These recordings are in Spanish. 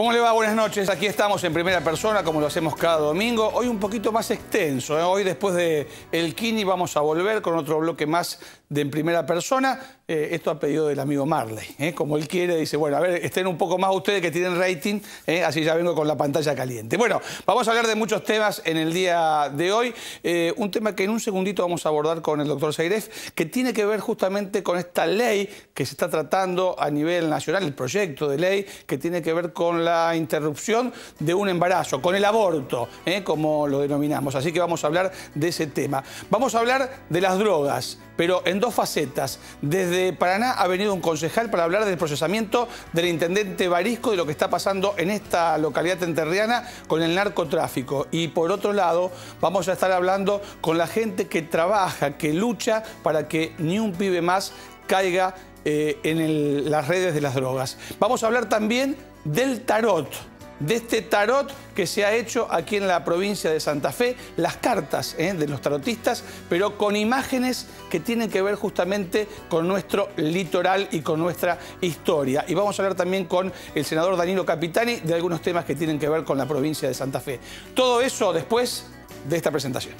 ¿Cómo le va? Buenas noches. Aquí estamos en primera persona, como lo hacemos cada domingo. Hoy un poquito más extenso. ¿eh? Hoy después de El Kini vamos a volver con otro bloque más de en primera persona. Eh, esto ha pedido del amigo Marley. ¿eh? Como él quiere, dice, bueno, a ver, estén un poco más ustedes que tienen rating, ¿eh? así ya vengo con la pantalla caliente. Bueno, vamos a hablar de muchos temas en el día de hoy. un tema que en un segundito vamos a abordar con el doctor Seiref, que tiene que ver justamente con esta ley que se está tratando a nivel nacional, el proyecto de ley que tiene que ver con la interrupción de un embarazo, con el aborto, como lo denominamos. Así que vamos a hablar de ese tema. Vamos a hablar de las drogas, pero en dos facetas, desde Paraná ha venido un concejal para hablar del procesamiento del intendente Barisco y lo que está pasando en esta localidad enterriana con el narcotráfico. Y por otro lado, vamos a estar hablando con la gente que trabaja, que lucha para que ni un pibe más caiga eh, en las redes de las drogas. Vamos a hablar también del tarot de este tarot que se ha hecho aquí en la provincia de Santa Fe, las cartas ¿eh? de los tarotistas, pero con imágenes que tienen que ver justamente con nuestro litoral y con nuestra historia. Y vamos a hablar también con el senador Danilo Capitani de algunos temas que tienen que ver con la provincia de Santa Fe. Todo eso después de esta presentación.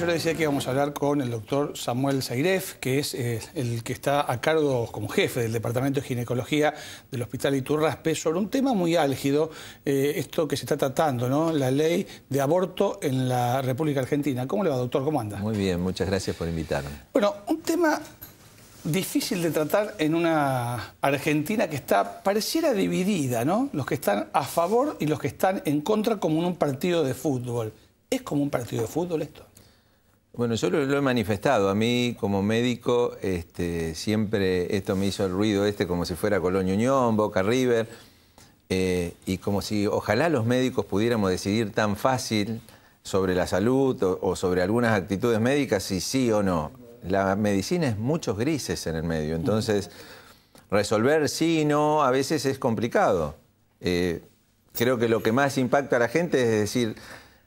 yo le decía que íbamos a hablar con el doctor Samuel Zairef, que es eh, el que está a cargo como jefe del Departamento de Ginecología del Hospital Iturraspe, sobre un tema muy álgido, eh, esto que se está tratando, ¿no? La ley de aborto en la República Argentina. ¿Cómo le va, doctor? ¿Cómo anda? Muy bien, muchas gracias por invitarme. Bueno, un tema difícil de tratar en una Argentina que está, pareciera dividida, ¿no? Los que están a favor y los que están en contra como en un partido de fútbol. ¿Es como un partido de fútbol esto? Bueno, yo lo, he manifestado. A mí, como médico, este, siempre esto me hizo el ruido este como si fuera Colón Unión, Boca River, eh, y como si ojalá los médicos pudiéramos decidir tan fácil sobre la salud o, sobre algunas actitudes médicas, si sí o no. La medicina es muchos grises en el medio, entonces resolver sí y no a veces es complicado. Eh, creo que lo que más impacta a la gente es decir,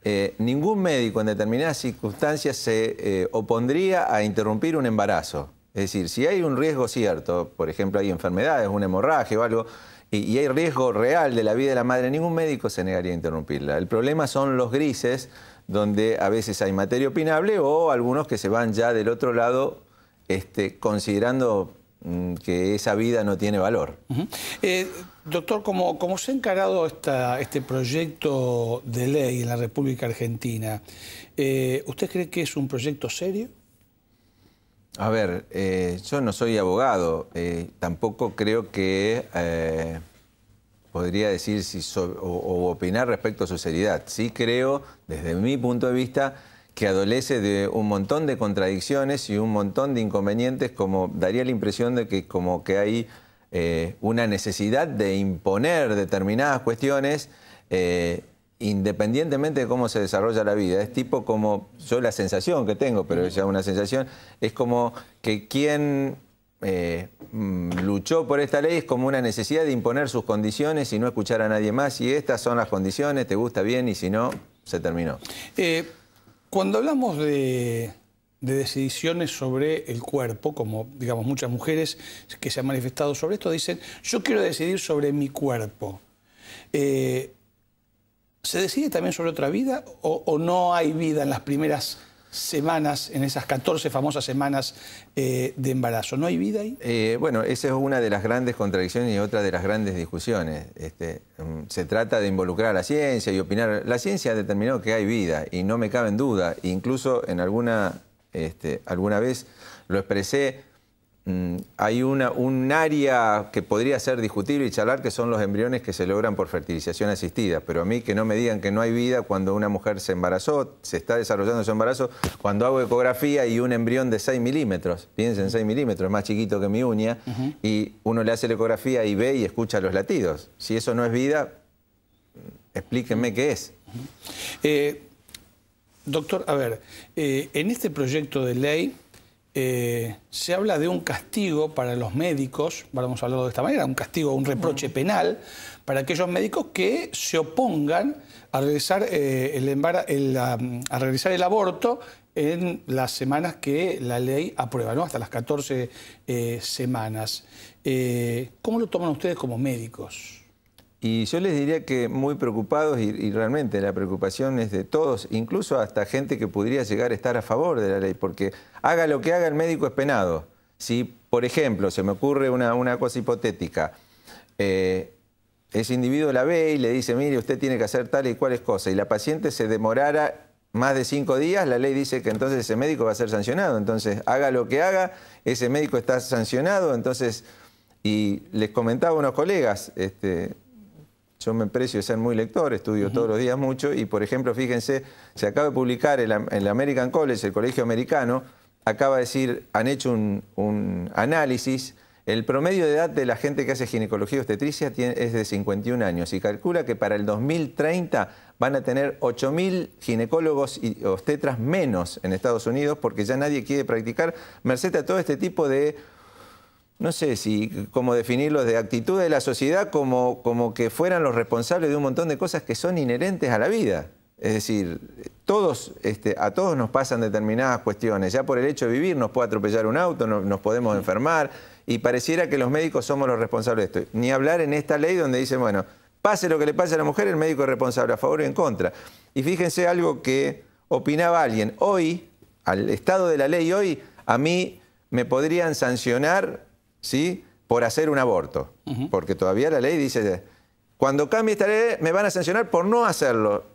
eh, ningún médico en determinadas circunstancias se eh, opondría a interrumpir un embarazo. Es decir, si hay un riesgo cierto, por ejemplo, hay enfermedades, un hemorragia o algo, y, hay riesgo real de la vida de la madre, ningún médico se negaría a interrumpirla. El problema son los grises, donde a veces hay materia opinable o algunos que se van ya del otro lado este, considerando mm, que esa vida no tiene valor. Doctor, como, se ha encarado este proyecto de ley en la República Argentina, eh, ¿usted cree que es un proyecto serio? A ver, eh, yo no soy abogado, eh, tampoco creo que podría decir o, o, opinar respecto a su seriedad. Sí creo, desde mi punto de vista, que adolece de un montón de contradicciones y un montón de inconvenientes, como daría la impresión de que como que hay eh, una necesidad de imponer determinadas cuestiones eh, independientemente de cómo se desarrolla la vida. Es tipo como, yo la sensación que tengo, pero es ya una sensación, es como que quien eh, mm, luchó por esta ley es como una necesidad de imponer sus condiciones y no escuchar a nadie más. Y estas son las condiciones, te gusta bien y si no, se terminó. cuando hablamos de, de decisiones sobre el cuerpo, como digamos muchas mujeres que se han manifestado sobre esto, dicen, yo quiero decidir sobre mi cuerpo. Eh, ¿Se decide también sobre otra vida o, no hay vida en las primeras semanas, en esas 14 famosas semanas eh, de embarazo? ¿No hay vida ahí? Eh, bueno, esa es una de las grandes contradicciones y otra de las grandes discusiones. Este, mm, se trata de involucrar a la ciencia y opinar. La ciencia ha determinado que hay vida y no me cabe en duda. Incluso en alguna este, alguna vez lo expresé, mm, hay una, un área que podría ser discutible y charlar, que son los embriones que se logran por fertilización asistida. Pero a mí que no me digan que no hay vida cuando una mujer se embarazó, se está desarrollando su embarazo, cuando hago ecografía y un embrión de 6 milímetros, piensen 6 milímetros, más chiquito que mi uña, y uno le hace la ecografía y ve y escucha los latidos. Si eso no es vida, explíquenme qué es. Eh, Doctor, a ver, eh, en este proyecto de ley eh, se habla de un castigo para los médicos, vamos a hablarlo de esta manera, un castigo, un reproche penal para aquellos médicos que se opongan a realizar, eh, el, a, el aborto en las semanas que la ley aprueba, ¿no? hasta las 14 semanas. ¿Cómo lo toman ustedes como médicos? Y yo les diría que muy preocupados, y, realmente la preocupación es de todos, incluso hasta gente que podría llegar a estar a favor de la ley, porque haga lo que haga el médico es penado. Si, por ejemplo, se me ocurre una, cosa hipotética, eh, ese individuo la ve y le dice, mire, usted tiene que hacer tal y cuales cosas, y la paciente se demorara más de cinco días, la ley dice que entonces ese médico va a ser sancionado. Entonces, haga lo que haga, ese médico está sancionado, entonces... Y les comentaba a unos colegas, este, yo me precio de ser muy lector, estudio todos los días mucho y, por ejemplo, fíjense, se acaba de publicar en el American College, el colegio americano, acaba de decir, han hecho un, análisis, el promedio de edad de la gente que hace ginecología obstetricia es de 51 años y calcula que para el 2030 van a tener 8.000 ginecólogos y obstetras menos en Estados Unidos porque ya nadie quiere practicar merced a todo este tipo de no sé si cómo definirlos, de actitud de la sociedad como, como que fueran los responsables de un montón de cosas que son inherentes a la vida. Es decir, todos, este, a todos nos pasan determinadas cuestiones. Ya por el hecho de vivir nos puede atropellar un auto, nos podemos enfermar y pareciera que los médicos somos los responsables de esto. Ni hablar en esta ley donde dice, bueno, pase lo que le pase a la mujer, el médico es responsable a favor o en contra. Y fíjense algo que opinaba alguien. Hoy, al estado de la ley hoy, a mí me podrían sancionar ¿sí? por hacer un aborto. Porque todavía la ley dice, cuando cambie esta ley me van a sancionar por no hacerlo.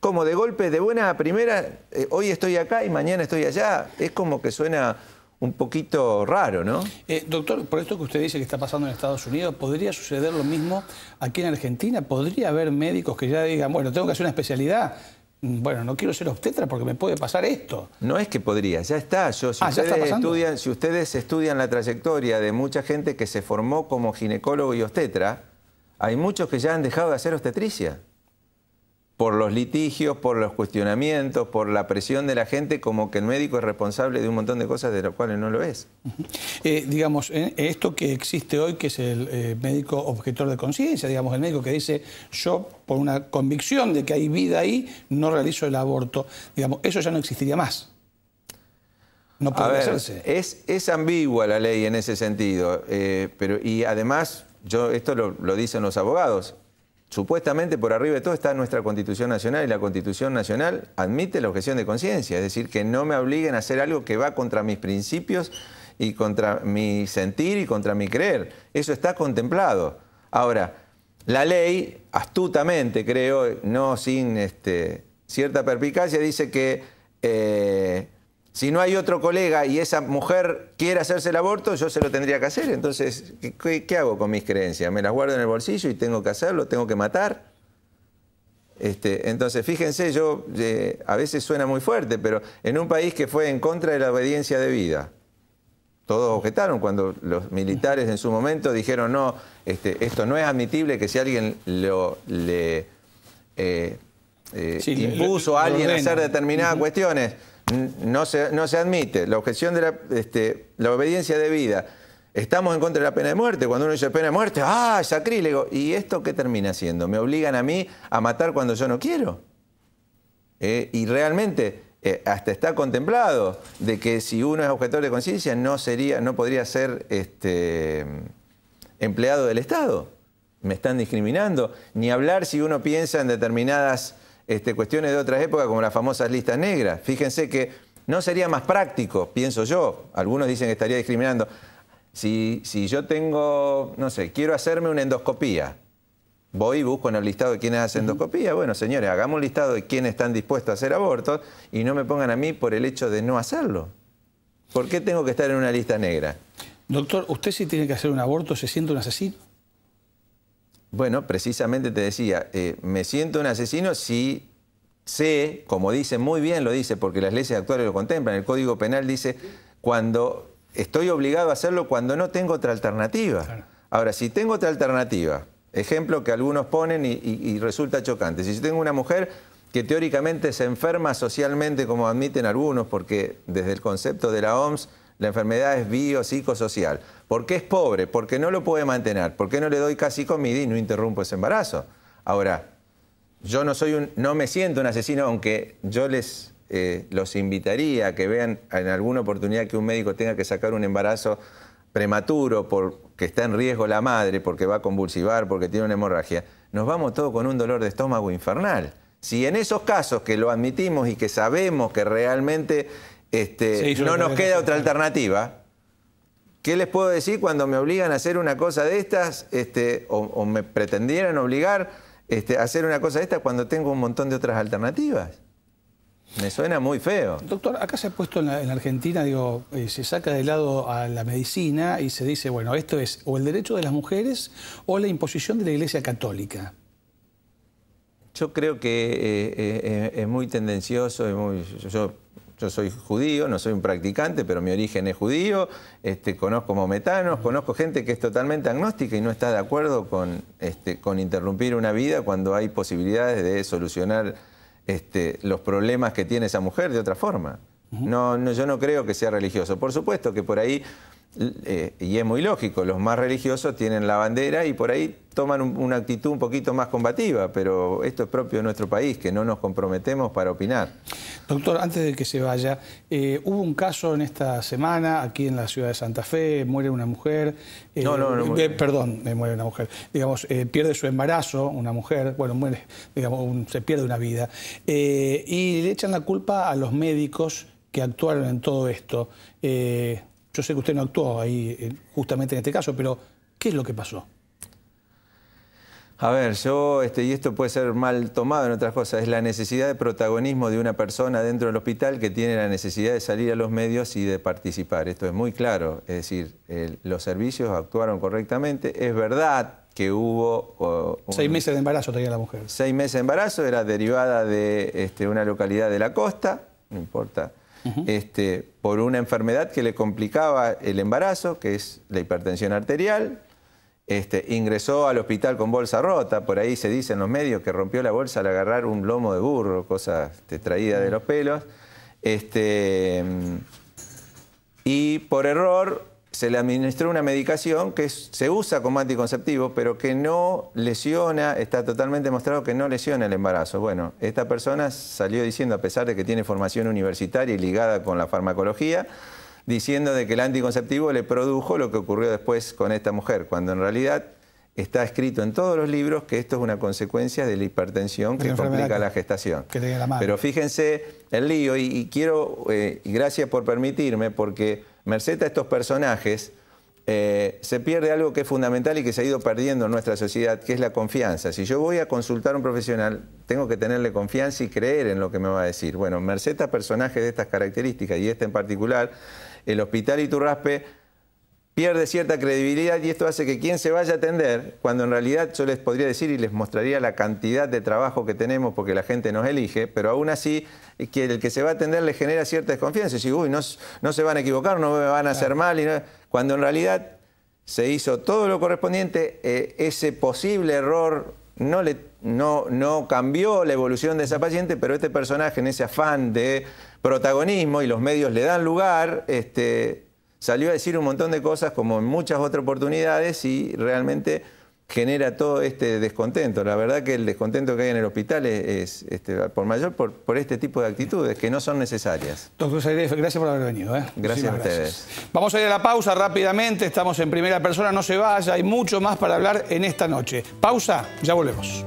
Como de golpe, de buena a primera, eh, hoy estoy acá y mañana estoy allá. Es como que suena un poquito raro, ¿no? Eh, doctor, por esto que usted dice que está pasando en Estados Unidos, ¿podría suceder lo mismo aquí en Argentina? ¿Podría haber médicos que ya digan, bueno, tengo que hacer una especialidad, bueno, no quiero ser obstetra porque me puede pasar esto. No es que podría, ya está. si, ah, ustedes estudian, si ustedes estudian la trayectoria de mucha gente que se formó como ginecólogo y obstetra, hay muchos que ya han dejado de hacer obstetricia por los litigios, por los cuestionamientos, por la presión de la gente, como que el médico es responsable de un montón de cosas de las cuales no lo es. Eh, digamos, eh, esto que existe hoy, que es el eh, médico objetor de conciencia, digamos, el médico que dice, yo por una convicción de que hay vida ahí, no realizo el aborto, digamos, eso ya no existiría más. No puede hacerse. Es, es, ambigua la ley en ese sentido, pero, y además, yo, esto lo, lo dicen los abogados, Supuestamente por arriba de todo está nuestra Constitución Nacional y la Constitución Nacional admite la objeción de conciencia, es decir, que no me obliguen a hacer algo que va contra mis principios y contra mi sentir y contra mi creer. Eso está contemplado. Ahora, la ley, astutamente creo, no sin este, cierta perpicacia, dice que eh, si no hay otro colega y esa mujer quiere hacerse el aborto, yo se lo tendría que hacer. Entonces, ¿qué, hago con mis creencias? ¿Me las guardo en el bolsillo y tengo que hacerlo? ¿Tengo que matar? Este, entonces, fíjense, yo eh, a veces suena muy fuerte, pero en un país que fue en contra de la obediencia de vida, todos objetaron cuando los militares en su momento dijeron, no, este, esto no es admitible que si alguien lo, le eh, eh, impuso a alguien hacer determinadas cuestiones, no se, no se admite. La objeción de la, este, obediencia debida. Estamos en contra de la pena de muerte. Cuando uno dice pena de muerte, ¡ah, sacrílego! ¿Y esto qué termina siendo? ¿Me obligan a mí a matar cuando yo no quiero? Eh, y realmente eh, hasta está contemplado de que si uno es objetor de conciencia no, sería, no podría ser este, empleado del Estado. Me están discriminando. Ni hablar si uno piensa en determinadas este, cuestiones de otras épocas como las famosas listas negras. Fíjense que no sería más práctico, pienso yo. Algunos dicen que estaría discriminando. Si, si yo tengo, no sé, quiero hacerme una endoscopía, voy y busco en el listado de quienes hacen endoscopía. Bueno, señores, hagamos un listado de quienes están dispuestos a hacer abortos y no me pongan a mí por el hecho de no hacerlo. ¿Por qué tengo que estar en una lista negra? Doctor, ¿usted si tiene que hacer un aborto se siente un asesino? Bueno, precisamente te decía, eh, me siento un asesino si sé, como dice, muy bien lo dice, porque las leyes actuales lo contemplan, el Código Penal dice, cuando estoy obligado a hacerlo cuando no tengo otra alternativa. Ahora, si tengo otra alternativa, ejemplo que algunos ponen y, resulta chocante, si tengo una mujer que teóricamente se enferma socialmente, como admiten algunos, porque desde el concepto de la OMS, la enfermedad es biopsicosocial. ¿Por qué es pobre? Porque no lo puede mantener. ¿Por qué no le doy casi comida y no interrumpo ese embarazo? Ahora, yo no soy un, no me siento un asesino, aunque yo les eh, los invitaría a que vean en alguna oportunidad que un médico tenga que sacar un embarazo prematuro porque está en riesgo la madre, porque va a convulsivar, porque tiene una hemorragia. Nos vamos todos con un dolor de estómago infernal. Si en esos casos que lo admitimos y que sabemos que realmente este, no nos queda otra alternativa. ¿Qué les puedo decir cuando me obligan a hacer una cosa de estas este, o, me pretendieran obligar este, a hacer una cosa de estas cuando tengo un montón de otras alternativas? Me suena muy feo. Doctor, acá se ha puesto en la, Argentina, digo, eh, se saca de lado a la medicina y se dice, bueno, esto es o el derecho de las mujeres o la imposición de la Iglesia Católica. Yo creo que eh, eh, es muy tendencioso, es muy, yo yo soy judío, no soy un practicante, pero mi origen es judío, este, conozco mometanos, conozco gente que es totalmente agnóstica y no está de acuerdo con, este, con interrumpir una vida cuando hay posibilidades de solucionar este, los problemas que tiene esa mujer de otra forma. no, yo no creo que sea religioso. Por supuesto que por ahí eh, y es muy lógico, los más religiosos tienen la bandera y por ahí toman una actitud un poquito más combativa, pero esto es propio de nuestro país, que no nos comprometemos para opinar. Doctor, antes de que se vaya, eh, hubo un caso en esta semana aquí en la ciudad de Santa Fe, muere una mujer, eh, no, no, no, perdón, muere una mujer, digamos, pierde su embarazo una mujer, bueno, muere, digamos, se pierde una vida, y le echan la culpa a los médicos que actuaron en todo esto. Yo sé que usted no actuó ahí eh, justamente en este caso, pero ¿qué es lo que pasó? A ver, yo, este, y esto puede ser mal tomado en otras cosas, es la necesidad de protagonismo de una persona dentro del hospital que tiene la necesidad de salir a los medios y de participar. Esto es muy claro, es decir, los servicios actuaron correctamente. Es verdad que hubo... seis meses de embarazo tenía la mujer. Seis meses de embarazo, era derivada de este, una localidad de la costa, no importa este, por una enfermedad que le complicaba el embarazo, que es la hipertensión arterial. Este, ingresó al hospital con bolsa rota, por ahí se dice en los medios que rompió la bolsa al agarrar un lomo de burro, cosa este, traída de los pelos. y por error se le administró una medicación que se usa como anticonceptivo, pero que no lesiona, está totalmente demostrado que no lesiona el embarazo. Bueno, esta persona salió diciendo, a pesar de que tiene formación universitaria y ligada con la farmacología, diciendo de que el anticonceptivo le produjo lo que ocurrió después con esta mujer, cuando en realidad está escrito en todos los libros que esto es una consecuencia de la hipertensión que complica la gestación. Pero fíjense el lío y, quiero, eh, gracias por permitirme, porque merced a estos personajes eh, se pierde algo que es fundamental y que se ha ido perdiendo en nuestra sociedad, que es la confianza. Si yo voy a consultar a un profesional, tengo que tenerle confianza y creer en lo que me va a decir. Bueno, merced a personajes de estas características y este en particular, el Hospital Iturraspe pierde cierta credibilidad y esto hace que quien se vaya a atender, cuando en realidad yo les podría decir y les mostraría la cantidad de trabajo que tenemos porque la gente nos elige, pero aún así eh, que el que se va a atender le genera cierta desconfianza. Y uy, no, no se van a equivocar, no me van a hacer mal. Y Cuando en realidad se hizo todo lo correspondiente, eh, ese posible error no, le, no, no, cambió la evolución de esa paciente, pero este personaje en ese afán de protagonismo y los medios le dan lugar, este, salió a decir un montón de cosas como en muchas otras oportunidades y realmente genera todo este descontento. La verdad que el descontento que hay en el hospital es, este, por mayor por, este tipo de actitudes que no son necesarias. Doctor gracias por haber venido. ¿eh? Gracias a ustedes. Vamos a ir a la pausa rápidamente, estamos en primera persona, no se vaya, hay mucho más para hablar en esta noche. Pausa, ya volvemos.